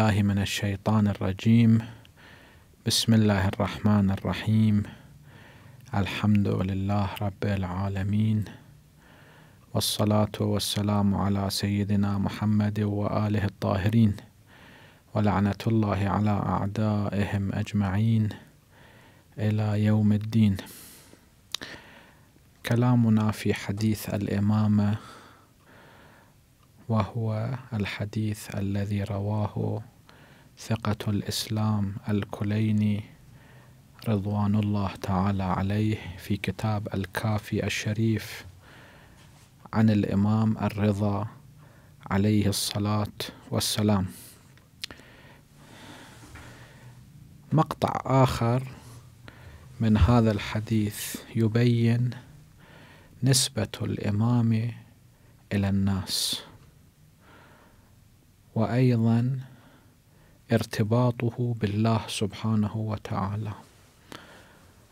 بالله من الشيطان الرجيم بسم الله الرحمن الرحيم الحمد لله رب العالمين والصلاة والسلام على سيدنا محمد وآله الطاهرين ولعنة الله على أعدائهم أجمعين إلى يوم الدين كلامنا في حديث الإمامة وهو الحديث الذي رواه ثقة الإسلام الكليني رضوان الله تعالى عليه في كتاب الكافي الشريف عن الإمام الرضا عليه الصلاة والسلام مقطع آخر من هذا الحديث يبين نسبة الإمام إلى الناس وايضا ارتباطه بالله سبحانه وتعالى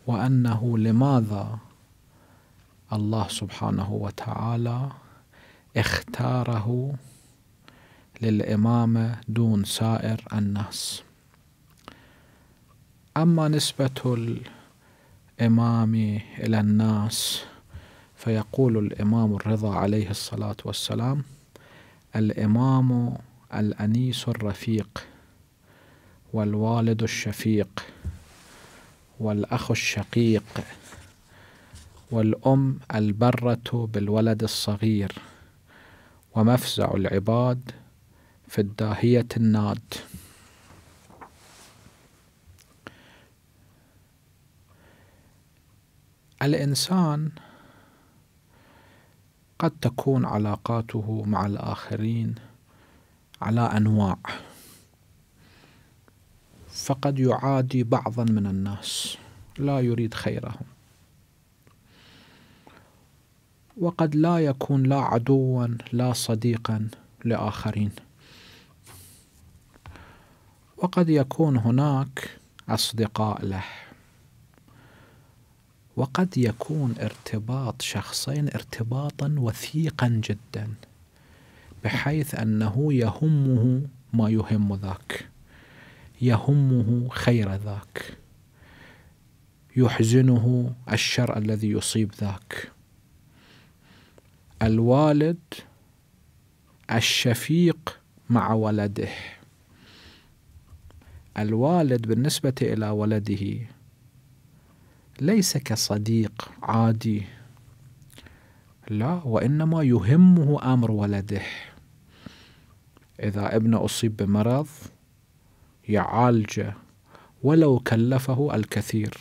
وانه لماذا الله سبحانه وتعالى اختاره للامامه دون سائر الناس اما نسبه الامام الى الناس فيقول الامام الرضا عليه الصلاه والسلام الامام الأنيس الرفيق والوالد الشفيق والأخ الشقيق والأم البرة بالولد الصغير ومفزع العباد في الداهية الناد الإنسان قد تكون علاقاته مع الآخرين على أنواع فقد يعادي بعضا من الناس لا يريد خيرهم وقد لا يكون لا عدوا لا صديقا لآخرين وقد يكون هناك أصدقاء له وقد يكون ارتباط شخصين ارتباطا وثيقا جدا بحيث أنه يهمه ما يهم ذاك يهمه خير ذاك يحزنه الشر الذي يصيب ذاك الوالد الشفيق مع ولده الوالد بالنسبة إلى ولده ليس كصديق عادي لا وإنما يهمه أمر ولده إذا ابنه أصيب بمرض يعالجه ولو كلفه الكثير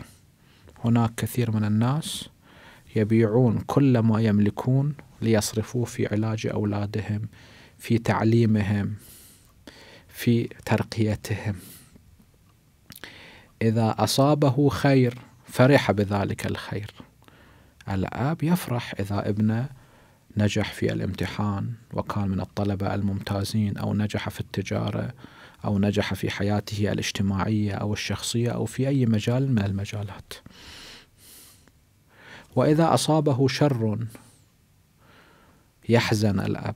هناك كثير من الناس يبيعون كل ما يملكون ليصرفوه في علاج أولادهم في تعليمهم في ترقيتهم إذا أصابه خير فرح بذلك الخير الأب يفرح إذا ابنه نجح في الامتحان وكان من الطلبة الممتازين أو نجح في التجارة أو نجح في حياته الاجتماعية أو الشخصية أو في أي مجال من المجالات وإذا أصابه شر يحزن الأب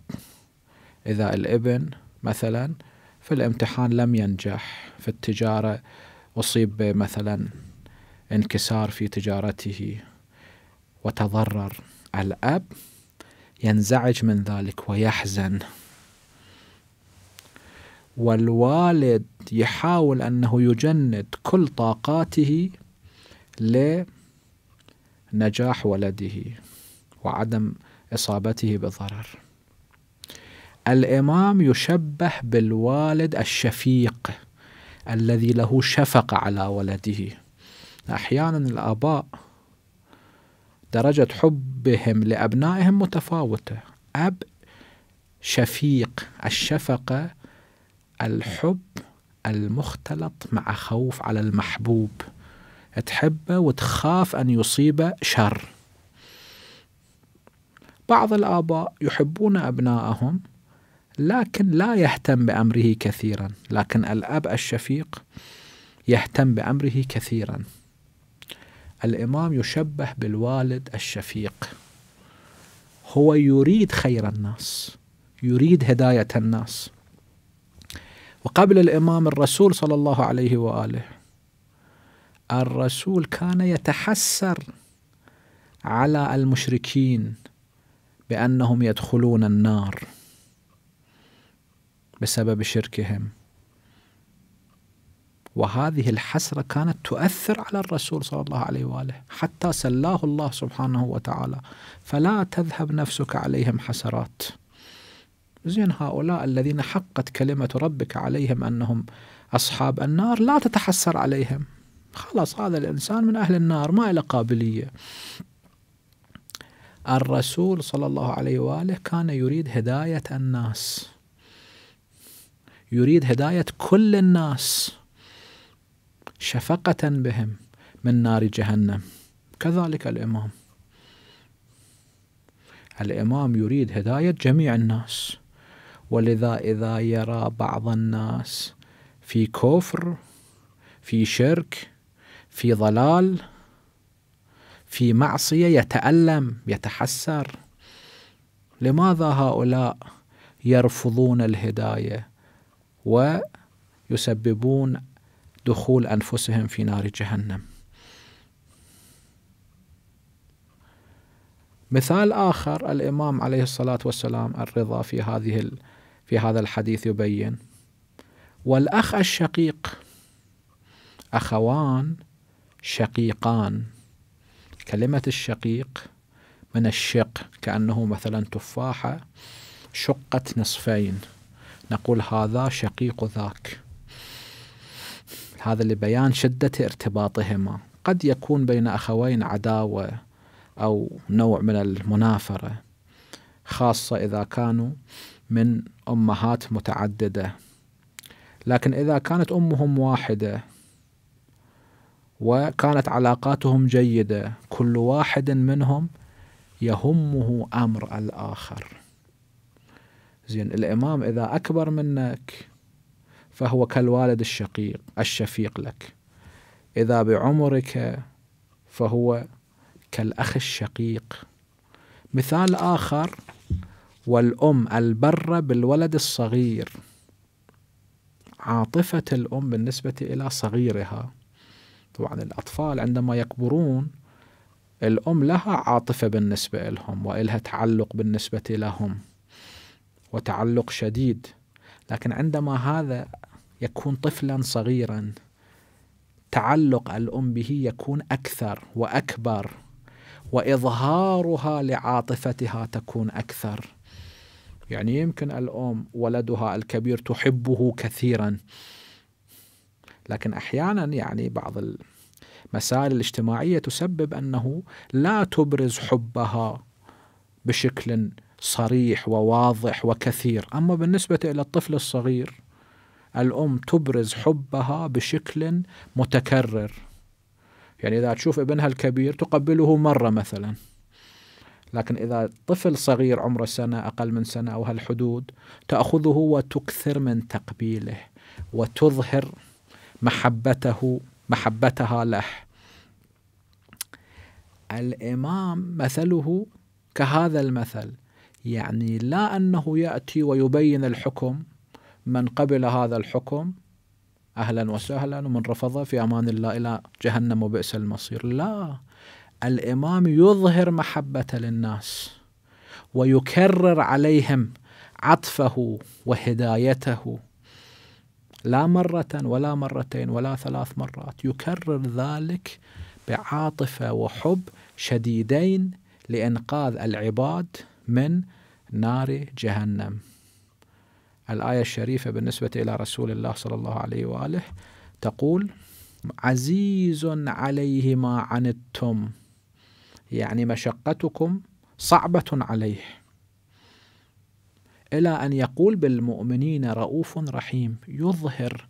إذا الابن مثلا في الامتحان لم ينجح في التجارة أصيب مثلا انكسار في تجارته وتضرر الأب ينزعج من ذلك ويحزن والوالد يحاول أنه يجند كل طاقاته لنجاح ولده وعدم إصابته بضرر الإمام يشبه بالوالد الشفيق الذي له شفقة على ولده أحيانا الآباء درجة حبهم لأبنائهم متفاوتة أب شفيق الشفقة الحب المختلط مع خوف على المحبوب تحبه وتخاف أن يصيبه شر بعض الآباء يحبون أبنائهم لكن لا يهتم بأمره كثيرا لكن الأب الشفيق يهتم بأمره كثيرا الإمام يشبه بالوالد الشفيق هو يريد خير الناس يريد هداية الناس وقبل الإمام الرسول صلى الله عليه وآله الرسول كان يتحسر على المشركين بأنهم يدخلون النار بسبب شركهم وهذه الحسرة كانت تؤثر على الرسول صلى الله عليه وآله حتى سلاه الله سبحانه وتعالى فلا تذهب نفسك عليهم حسرات زين هؤلاء الذين حقت كلمة ربك عليهم أنهم أصحاب النار لا تتحسر عليهم خلاص هذا الإنسان من أهل النار ما له قابلية الرسول صلى الله عليه وآله كان يريد هداية الناس يريد هداية كل الناس شفقة بهم من نار جهنم كذلك الإمام الإمام يريد هداية جميع الناس ولذا إذا يرى بعض الناس في كفر في شرك في ضلال في معصية يتألم يتحسر لماذا هؤلاء يرفضون الهداية ويسببون دخول أنفسهم في نار جهنم مثال آخر الإمام عليه الصلاة والسلام الرضا في هذه في هذا الحديث يبين والأخ الشقيق أخوان شقيقان كلمة الشقيق من الشق كأنه مثلا تفاحة شقت نصفين نقول هذا شقيق ذاك هذا لبيان شدة ارتباطهما قد يكون بين أخوين عداوة أو نوع من المنافرة خاصة إذا كانوا من أمهات متعددة لكن إذا كانت أمهم واحدة وكانت علاقاتهم جيدة كل واحد منهم يهمه أمر الآخر زين الإمام إذا أكبر منك فهو كالوالد الشقيق الشفيق لك إذا بعمرك فهو كالأخ الشقيق مثال آخر والأم البرة بالولد الصغير عاطفة الأم بالنسبة إلى صغيرها طبعا الأطفال عندما يكبرون الأم لها عاطفة بالنسبة لهم وإلها تعلق بالنسبة لهم وتعلق شديد لكن عندما هذا يكون طفلا صغيرا تعلق الام به يكون اكثر واكبر واظهارها لعاطفتها تكون اكثر يعني يمكن الام ولدها الكبير تحبه كثيرا لكن احيانا يعني بعض المسائل الاجتماعيه تسبب انه لا تبرز حبها بشكل صريح وواضح وكثير اما بالنسبه الى الطفل الصغير الأم تبرز حبها بشكل متكرر يعني إذا تشوف ابنها الكبير تقبله مرة مثلا لكن إذا طفل صغير عمره سنة أقل من سنة أو هالحدود تأخذه وتكثر من تقبيله وتظهر محبته محبتها له الإمام مثله كهذا المثل يعني لا أنه يأتي ويبين الحكم من قبل هذا الحكم أهلا وسهلا ومن رفضه في أمان الله إلى جهنم وبئس المصير لا الإمام يظهر محبة للناس ويكرر عليهم عطفه وهدايته لا مرة ولا مرتين ولا ثلاث مرات يكرر ذلك بعاطفة وحب شديدين لإنقاذ العباد من نار جهنم الآية الشريفة بالنسبة إلى رسول الله صلى الله عليه وآله تقول عزيز عليه ما عنتم يعني مشقتكم صعبة عليه إلى أن يقول بالمؤمنين رؤوف رحيم يظهر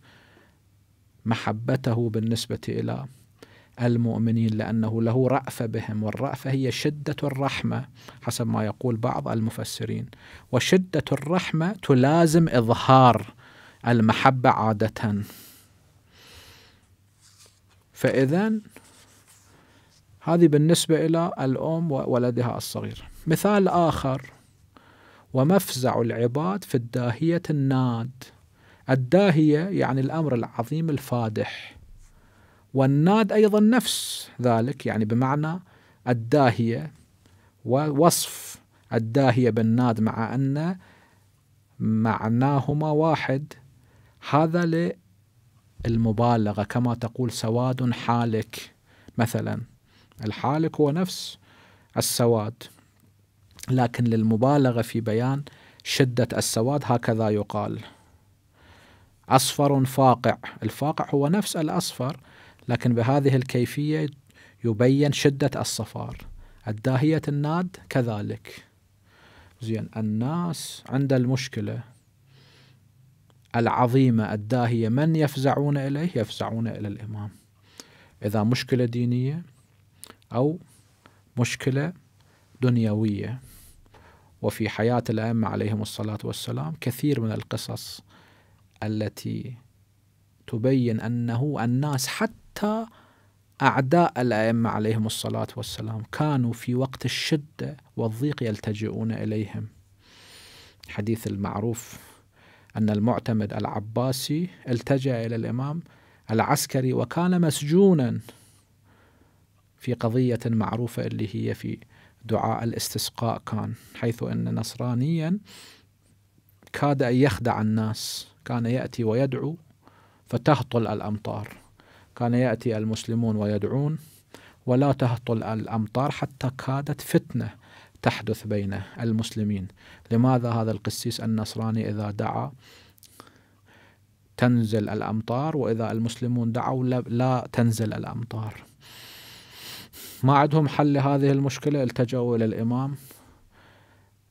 محبته بالنسبة إلى المؤمنين لأنه له رأفة بهم والرأفة هي شدة الرحمة حسب ما يقول بعض المفسرين وشدة الرحمة تلازم إظهار المحبة عادة فإذا هذه بالنسبة إلى الأم وولدها الصغير مثال آخر ومفزع العباد في الداهية الناد الداهية يعني الأمر العظيم الفادح والناد أيضا نفس ذلك يعني بمعنى الداهية ووصف الداهية بالناد مع أن معناهما واحد هذا للمبالغة كما تقول سواد حالك مثلا الحالك هو نفس السواد لكن للمبالغة في بيان شدة السواد هكذا يقال أصفر فاقع الفاقع هو نفس الأصفر لكن بهذه الكيفية يبين شدة الصفار الداهية الناد كذلك زين الناس عند المشكلة العظيمة الداهية من يفزعون إليه يفزعون إلى الإمام إذا مشكلة دينية أو مشكلة دنيوية وفي حياة الأئمة عليهم الصلاة والسلام كثير من القصص التي تبين انه الناس حتى اعداء الائمه عليهم الصلاه والسلام كانوا في وقت الشده والضيق يلتجئون اليهم. حديث المعروف ان المعتمد العباسي التجا الى الامام العسكري وكان مسجونا في قضيه معروفه اللي هي في دعاء الاستسقاء كان حيث ان نصرانيا كاد ان يخدع الناس كان يأتي ويدعو فتهطل الأمطار كان يأتي المسلمون ويدعون ولا تهطل الأمطار حتى كادت فتنة تحدث بين المسلمين لماذا هذا القسيس النصراني إذا دعا تنزل الأمطار وإذا المسلمون دعوا لا تنزل الأمطار ما عندهم حل لهذه المشكلة التجوا إلى الإمام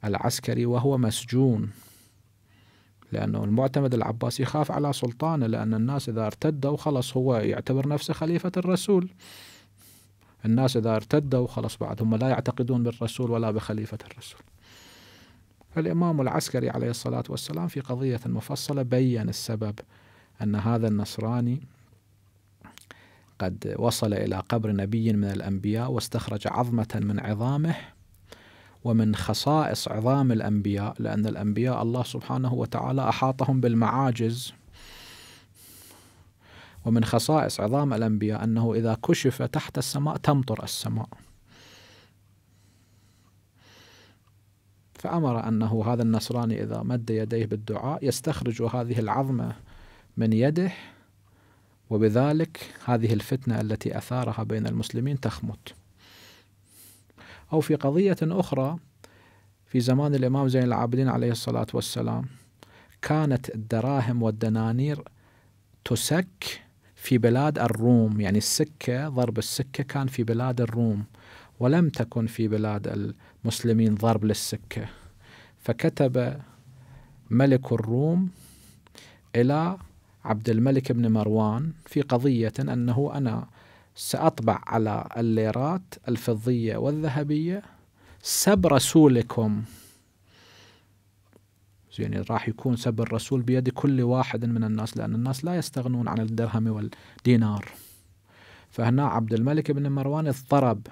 العسكري وهو مسجون لأنه المعتمد العباسي يخاف على سلطانه لأن الناس إذا ارتدوا خلص هو يعتبر نفسه خليفة الرسول الناس إذا ارتدوا خلص بعد هم لا يعتقدون بالرسول ولا بخليفة الرسول فالإمام العسكري عليه الصلاة والسلام في قضية مفصلة بين السبب أن هذا النصراني قد وصل إلى قبر نبي من الأنبياء واستخرج عظمة من عظامه ومن خصائص عظام الأنبياء لأن الأنبياء الله سبحانه وتعالى أحاطهم بالمعاجز ومن خصائص عظام الأنبياء أنه إذا كشف تحت السماء تمطر السماء فأمر أنه هذا النصراني إذا مد يديه بالدعاء يستخرج هذه العظمة من يده وبذلك هذه الفتنة التي أثارها بين المسلمين تخمت أو في قضية أخرى في زمان الإمام زين العابدين عليه الصلاة والسلام كانت الدراهم والدنانير تسك في بلاد الروم يعني السكة ضرب السكة كان في بلاد الروم ولم تكن في بلاد المسلمين ضرب للسكة فكتب ملك الروم إلى عبد الملك بن مروان في قضية أنه أنا سأطبع على الليرات الفضية والذهبية سب رسولكم زين يعني راح يكون سب الرسول بيد كل واحد من الناس لأن الناس لا يستغنون عن الدرهم والدينار فهنا عبد الملك بن مروان اضطرب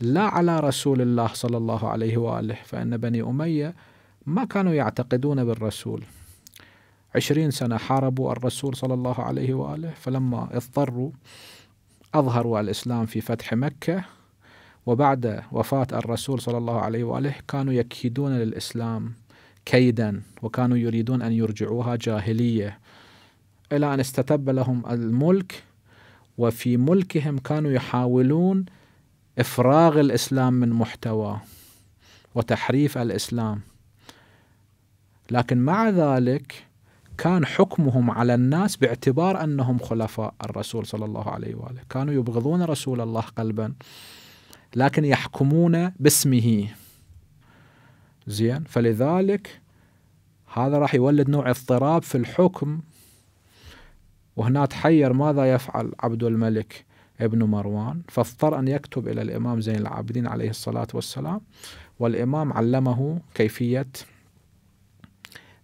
لا على رسول الله صلى الله عليه وآله فإن بني أمية ما كانوا يعتقدون بالرسول عشرين سنة حاربوا الرسول صلى الله عليه وآله فلما اضطروا أظهروا الإسلام في فتح مكة وبعد وفاة الرسول صلى الله عليه وآله كانوا يكيدون للإسلام كيدا وكانوا يريدون أن يرجعوها جاهلية إلى أن استتب لهم الملك وفي ملكهم كانوا يحاولون إفراغ الإسلام من محتوى وتحريف الإسلام لكن مع ذلك كان حكمهم على الناس باعتبار انهم خلفاء الرسول صلى الله عليه واله، كانوا يبغضون رسول الله قلبا لكن يحكمون باسمه. زين فلذلك هذا راح يولد نوع اضطراب في الحكم وهنا تحير ماذا يفعل عبد الملك ابن مروان فاضطر أن يكتب إلى الإمام زين العابدين عليه الصلاة والسلام والإمام علمه كيفية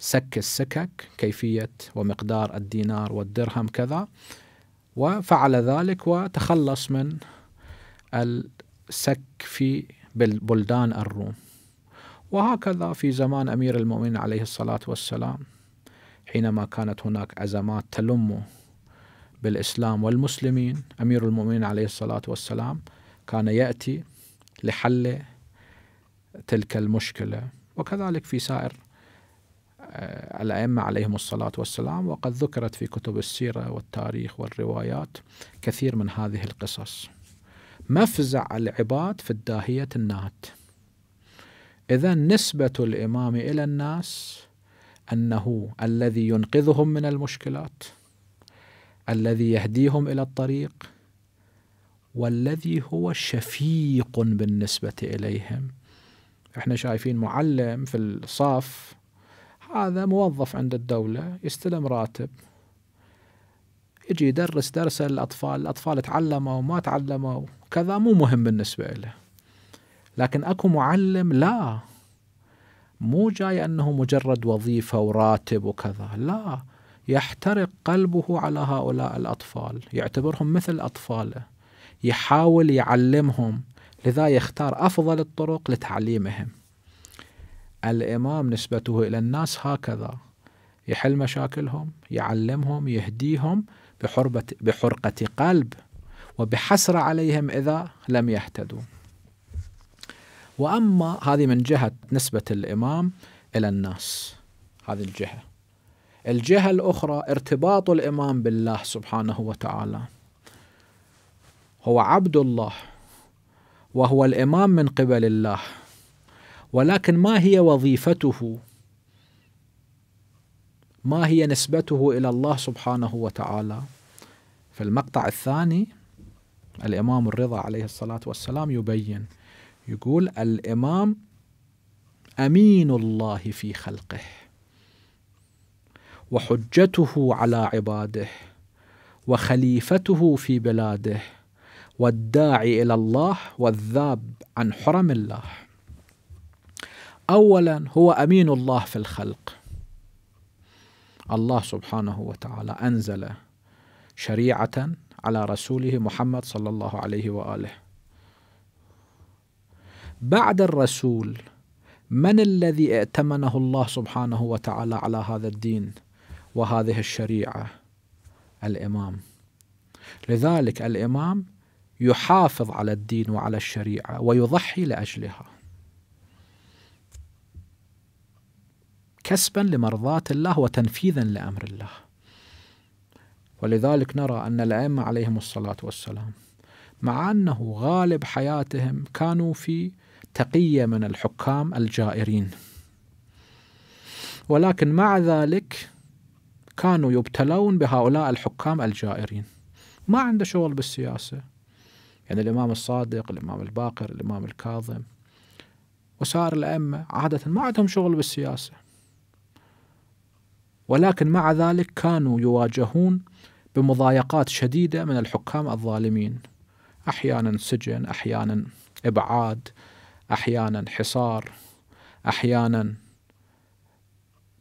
سك السكك كيفية ومقدار الدينار والدرهم كذا وفعل ذلك وتخلص من السك في بلدان الروم وهكذا في زمان أمير المؤمنين عليه الصلاة والسلام حينما كانت هناك أزمات تلم بالإسلام والمسلمين أمير المؤمنين عليه الصلاة والسلام كان يأتي لحل تلك المشكلة وكذلك في سائر آه، الأئمة عليهم الصلاة والسلام وقد ذكرت في كتب السيرة والتاريخ والروايات كثير من هذه القصص مفزع العباد في الداهية النات إذا نسبة الإمام إلى الناس أنه الذي ينقذهم من المشكلات الذي يهديهم إلى الطريق والذي هو شفيق بالنسبة إليهم احنا شايفين معلم في الصف هذا موظف عند الدولة يستلم راتب يجي يدرس درس الأطفال الأطفال تعلموا وما تعلموا كذا مو مهم بالنسبة له لكن أكو معلم لا مو جاي أنه مجرد وظيفة وراتب وكذا لا يحترق قلبه على هؤلاء الأطفال يعتبرهم مثل أطفاله يحاول يعلمهم لذا يختار أفضل الطرق لتعليمهم الإمام نسبته إلى الناس هكذا يحل مشاكلهم يعلمهم يهديهم بحربة بحرقة قلب وبحسرة عليهم إذا لم يهتدوا وأما هذه من جهة نسبة الإمام إلى الناس هذه الجهة الجهة الأخرى ارتباط الإمام بالله سبحانه وتعالى هو عبد الله وهو الإمام من قبل الله ولكن ما هي وظيفته ما هي نسبته الى الله سبحانه وتعالى في المقطع الثاني الامام الرضا عليه الصلاه والسلام يبين يقول الامام امين الله في خلقه وحجته على عباده وخليفته في بلاده والداعي الى الله والذاب عن حرم الله اولا هو امين الله في الخلق الله سبحانه وتعالى انزل شريعه على رسوله محمد صلى الله عليه واله بعد الرسول من الذي ائتمنه الله سبحانه وتعالى على هذا الدين وهذه الشريعه الامام لذلك الامام يحافظ على الدين وعلى الشريعه ويضحي لاجلها كسبا لمرضاة الله وتنفيذا لأمر الله ولذلك نرى أن الأئمة عليهم الصلاة والسلام مع أنه غالب حياتهم كانوا في تقية من الحكام الجائرين ولكن مع ذلك كانوا يبتلون بهؤلاء الحكام الجائرين ما عنده شغل بالسياسة يعني الإمام الصادق الإمام الباقر الإمام الكاظم وسائر الأئمة عادة ما عندهم شغل بالسياسة ولكن مع ذلك كانوا يواجهون بمضايقات شديدة من الحكام الظالمين أحيانا سجن أحيانا إبعاد أحيانا حصار أحيانا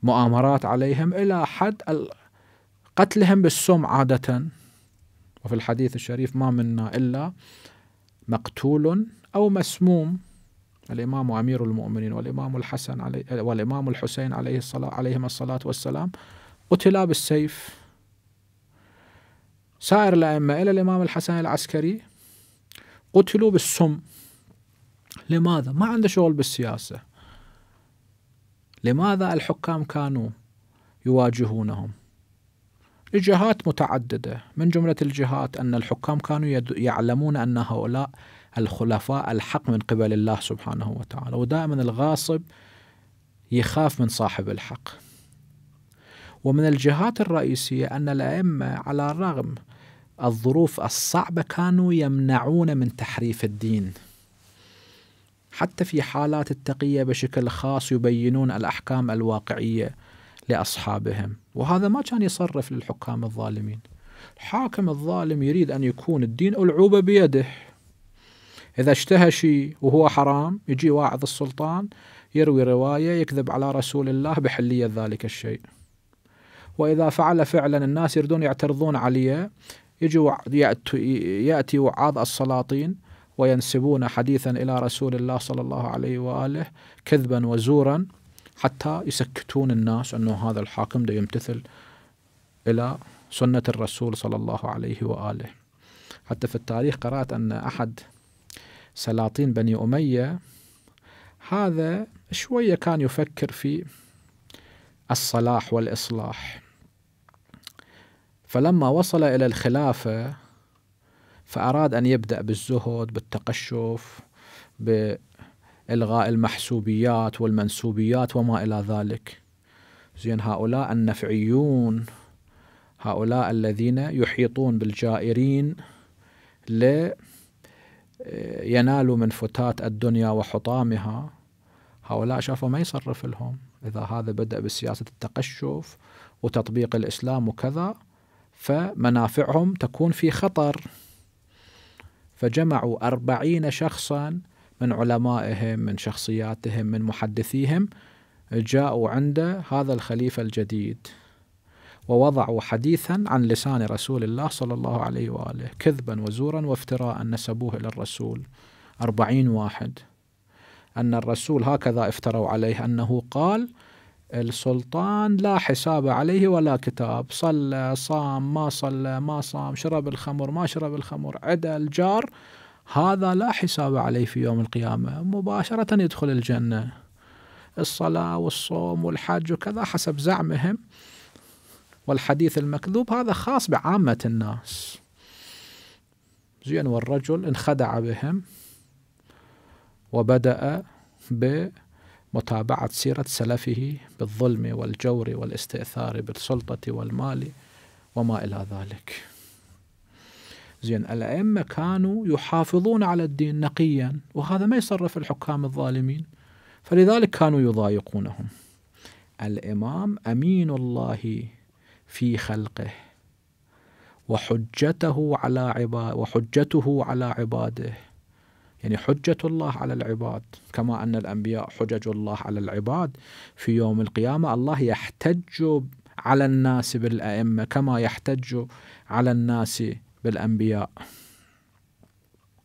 مؤامرات عليهم إلى حد قتلهم بالسم عادة وفي الحديث الشريف ما منا إلا مقتول أو مسموم الإمام أمير المؤمنين والإمام الحسن علي والإمام الحسين عليه الصلاة عليهما الصلاة والسلام قتلا بالسيف سائر الأئمة إلى الإمام الحسن العسكري قتلوا بالسم لماذا؟ ما عنده شغل بالسياسة لماذا الحكام كانوا يواجهونهم؟ لجهات متعددة من جملة الجهات أن الحكام كانوا يعلمون أن هؤلاء الخلفاء الحق من قبل الله سبحانه وتعالى ودائما الغاصب يخاف من صاحب الحق ومن الجهات الرئيسية أن الأئمة على الرغم الظروف الصعبة كانوا يمنعون من تحريف الدين حتى في حالات التقية بشكل خاص يبينون الأحكام الواقعية لأصحابهم وهذا ما كان يصرف للحكام الظالمين الحاكم الظالم يريد أن يكون الدين ألعوبة بيده إذا اشتهى شيء وهو حرام يجي واعظ السلطان يروي رواية يكذب على رسول الله بحلية ذلك الشيء وإذا فعل فعلا الناس يردون يعترضون عليه يجي يأتي وعاظ السلاطين وينسبون حديثا إلى رسول الله صلى الله عليه وآله كذبا وزورا حتى يسكتون الناس أنه هذا الحاكم ده يمتثل إلى سنة الرسول صلى الله عليه وآله حتى في التاريخ قرأت أن أحد سلاطين بني أمية هذا شوية كان يفكر في الصلاح والإصلاح فلما وصل إلى الخلافة فأراد أن يبدأ بالزهد بالتقشف بإلغاء المحسوبيات والمنسوبيات وما إلى ذلك زين هؤلاء النفعيون هؤلاء الذين يحيطون بالجائرين للمسلمين ينال من فتات الدنيا وحطامها هؤلاء شافوا ما يصرف لهم إذا هذا بدأ بسياسة التقشف وتطبيق الإسلام وكذا فمنافعهم تكون في خطر فجمعوا أربعين شخصا من علمائهم من شخصياتهم من محدثيهم جاءوا عند هذا الخليفة الجديد ووضعوا حديثا عن لسان رسول الله صلى الله عليه وآله كذبا وزورا وافتراء نسبوه إلى الرسول أربعين واحد أن الرسول هكذا افتروا عليه أنه قال السلطان لا حساب عليه ولا كتاب صلى صام ما صلى ما صام شرب الخمر ما شرب الخمر عدى الجار هذا لا حساب عليه في يوم القيامة مباشرة يدخل الجنة الصلاة والصوم والحج وكذا حسب زعمهم والحديث المكذوب هذا خاص بعامة الناس زين والرجل انخدع بهم وبدأ بمتابعة سيرة سلفه بالظلم والجور والاستئثار بالسلطة والمال وما إلى ذلك زين الأئمة كانوا يحافظون على الدين نقيا وهذا ما يصرف الحكام الظالمين فلذلك كانوا يضايقونهم الإمام أمين الله في خلقه وحجته على عباد وحجته على عباده يعني حجة الله على العباد كما أن الأنبياء حجج الله على العباد في يوم القيامة الله يحتج على الناس بالأئمة كما يحتج على الناس بالأنبياء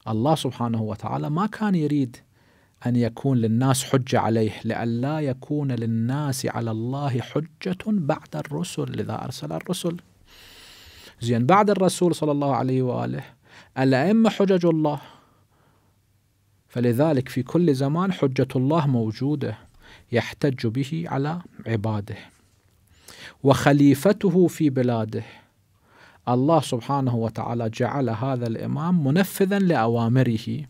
الله سبحانه وتعالى ما كان يريد أن يكون للناس حجة عليه لئلا يكون للناس على الله حجة بعد الرسل لذا أرسل الرسل زين بعد الرسول صلى الله عليه وآله الأئمة حجج الله فلذلك في كل زمان حجة الله موجودة يحتج به على عباده وخليفته في بلاده الله سبحانه وتعالى جعل هذا الإمام منفذا لأوامره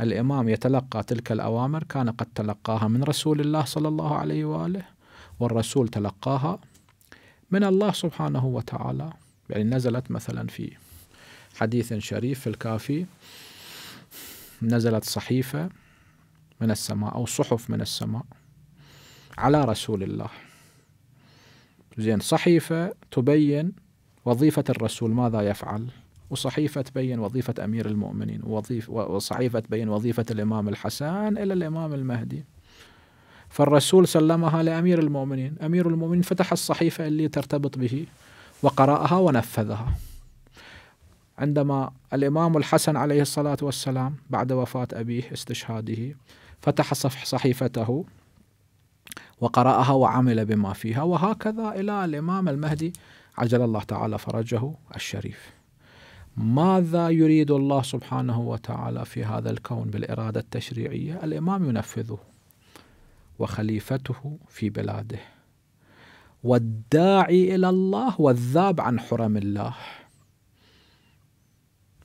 الإمام يتلقى تلك الأوامر كان قد تلقاها من رسول الله صلى الله عليه وآله والرسول تلقاها من الله سبحانه وتعالى يعني نزلت مثلا في حديث شريف في الكافي نزلت صحيفة من السماء أو صحف من السماء على رسول الله زين صحيفة تبين وظيفة الرسول ماذا يفعل وصحيفة تبين وظيفة أمير المؤمنين وظيف وصحيفة تبين وظيفة الإمام الحسن إلى الإمام المهدي فالرسول سلمها لأمير المؤمنين أمير المؤمنين فتح الصحيفة اللي ترتبط به وقرأها ونفذها عندما الإمام الحسن عليه الصلاة والسلام بعد وفاة أبيه استشهاده فتح صفح صحيفته وقرأها وعمل بما فيها وهكذا إلى الإمام المهدي عجل الله تعالى فرجه الشريف ماذا يريد الله سبحانه وتعالى في هذا الكون بالإرادة التشريعية الإمام ينفذه وخليفته في بلاده والداعي إلى الله والذاب عن حرم الله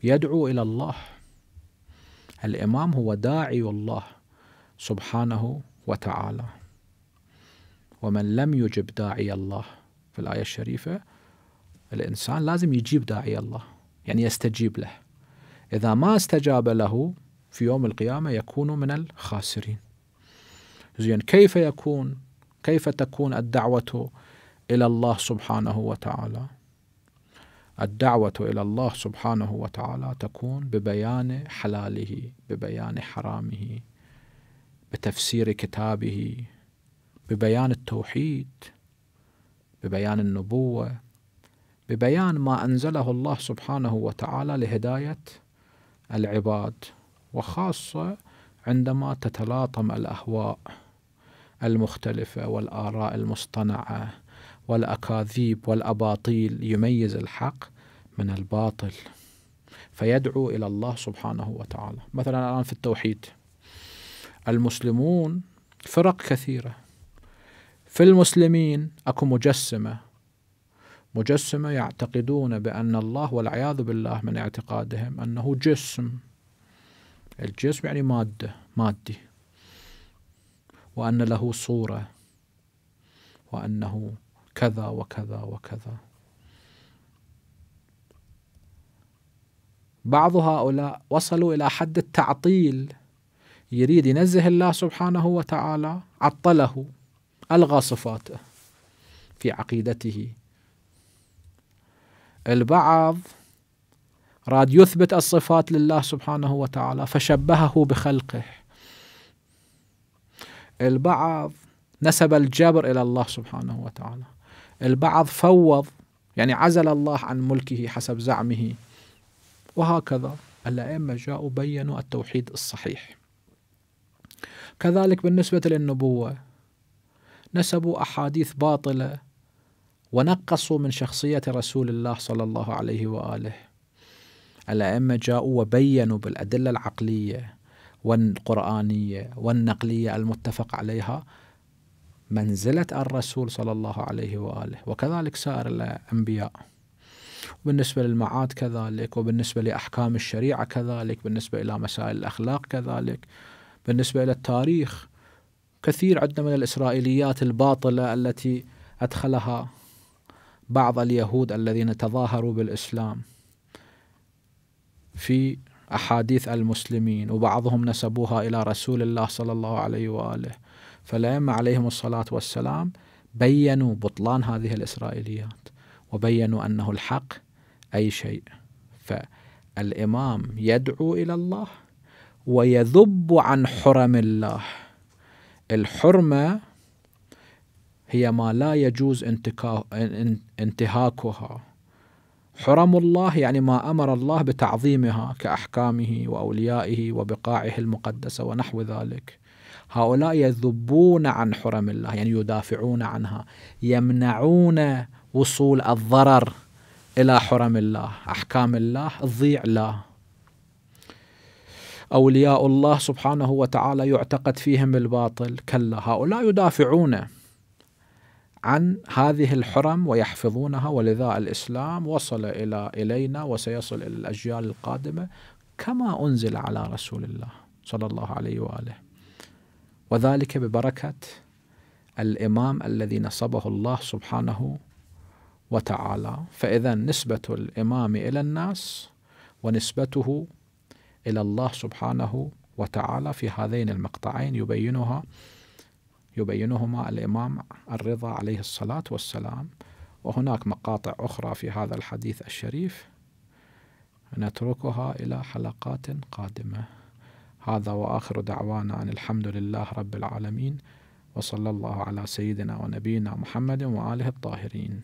يدعو إلى الله الإمام هو داعي الله سبحانه وتعالى ومن لم يجب داعي الله في الآية الشريفة الإنسان لازم يجيب داعي الله يعني يستجيب له إذا ما استجاب له في يوم القيامة يكون من الخاسرين زين كيف يكون كيف تكون الدعوة إلى الله سبحانه وتعالى الدعوة إلى الله سبحانه وتعالى تكون ببيان حلاله ببيان حرامه بتفسير كتابه ببيان التوحيد ببيان النبوة ببيان ما انزله الله سبحانه وتعالى لهدايه العباد وخاصه عندما تتلاطم الاهواء المختلفه والاراء المصطنعه والاكاذيب والاباطيل يميز الحق من الباطل فيدعو الى الله سبحانه وتعالى مثلا الان في التوحيد المسلمون فرق كثيره في المسلمين اكو مجسمه مجسمة يعتقدون بأن الله والعياذ بالله من اعتقادهم أنه جسم الجسم يعني مادة مادي وأن له صورة وأنه كذا وكذا وكذا بعض هؤلاء وصلوا إلى حد التعطيل يريد ينزه الله سبحانه وتعالى عطله ألغى صفاته في عقيدته البعض راد يثبت الصفات لله سبحانه وتعالى فشبهه بخلقه البعض نسب الجبر إلى الله سبحانه وتعالى البعض فوض يعني عزل الله عن ملكه حسب زعمه وهكذا الأئمة جاءوا بينوا التوحيد الصحيح كذلك بالنسبة للنبوة نسبوا أحاديث باطلة ونقصوا من شخصية رسول الله صلى الله عليه وآله الأئمة جاءوا وبينوا بالأدلة العقلية والقرآنية والنقلية المتفق عليها منزلة الرسول صلى الله عليه وآله وكذلك سائر الأنبياء وبالنسبة للمعاد كذلك وبالنسبة لأحكام الشريعة كذلك بالنسبة إلى مسائل الأخلاق كذلك بالنسبة إلى التاريخ كثير عندنا من الإسرائيليات الباطلة التي أدخلها بعض اليهود الذين تظاهروا بالإسلام في أحاديث المسلمين وبعضهم نسبوها إلى رسول الله صلى الله عليه وآله فالائمه عليهم الصلاة والسلام بينوا بطلان هذه الإسرائيليات وبينوا أنه الحق أي شيء فالإمام يدعو إلى الله ويذب عن حرم الله الحرمة هي ما لا يجوز انتهاكها حرم الله يعني ما امر الله بتعظيمها كاحكامه واوليائه وبقاعه المقدسه ونحو ذلك هؤلاء يذبون عن حرم الله يعني يدافعون عنها يمنعون وصول الضرر الى حرم الله احكام الله تضيع لا اولياء الله سبحانه وتعالى يعتقد فيهم الباطل كلا هؤلاء يدافعون عن هذه الحرم ويحفظونها ولذا الاسلام وصل الى الينا وسيصل الى الاجيال القادمه كما انزل على رسول الله صلى الله عليه واله وذلك ببركه الامام الذي نصبه الله سبحانه وتعالى فاذا نسبه الامام الى الناس ونسبته الى الله سبحانه وتعالى في هذين المقطعين يبينها يبينهما الإمام الرضا عليه الصلاة والسلام وهناك مقاطع أخرى في هذا الحديث الشريف نتركها إلى حلقات قادمة هذا وآخر دعوانا أن الحمد لله رب العالمين وصلى الله على سيدنا ونبينا محمد وآله الطاهرين